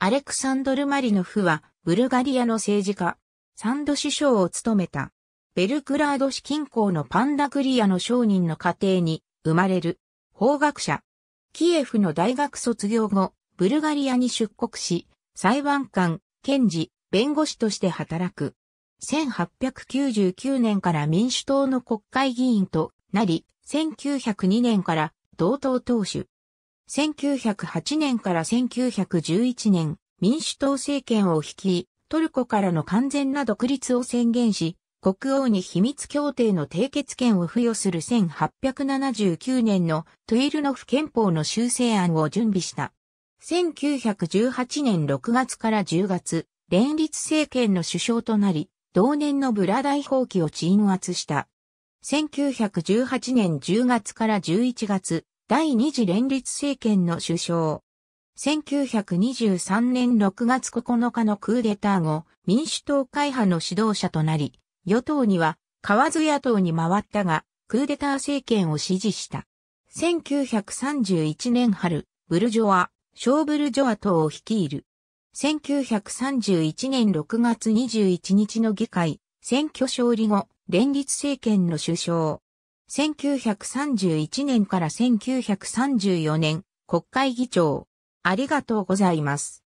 アレクサンドル・マリノフは、ブルガリアの政治家、サンド首相を務めた、ベルクラード市近郊のパンダクリアの商人の家庭に生まれる、法学者。キエフの大学卒業後、ブルガリアに出国し、裁判官、検事、弁護士として働く。1899年から民主党の国会議員となり、1902年から同党党首、1908年から1911年、民主党政権を率い、トルコからの完全な独立を宣言し、国王に秘密協定の締結権を付与する1879年のトゥイルノフ憲法の修正案を準備した。1918年6月から10月、連立政権の首相となり、同年のブラ大放棄を鎮圧した。1918年10月から11月、第二次連立政権の首相。1923年6月9日のクーデター後、民主党会派の指導者となり、与党には、河津野党に回ったが、クーデター政権を支持した。1931年春、ブルジョョ小ブルジョア党を率いる。1931年6月21日の議会、選挙勝利後、連立政権の首相。1931年から1934年、国会議長。ありがとうございます。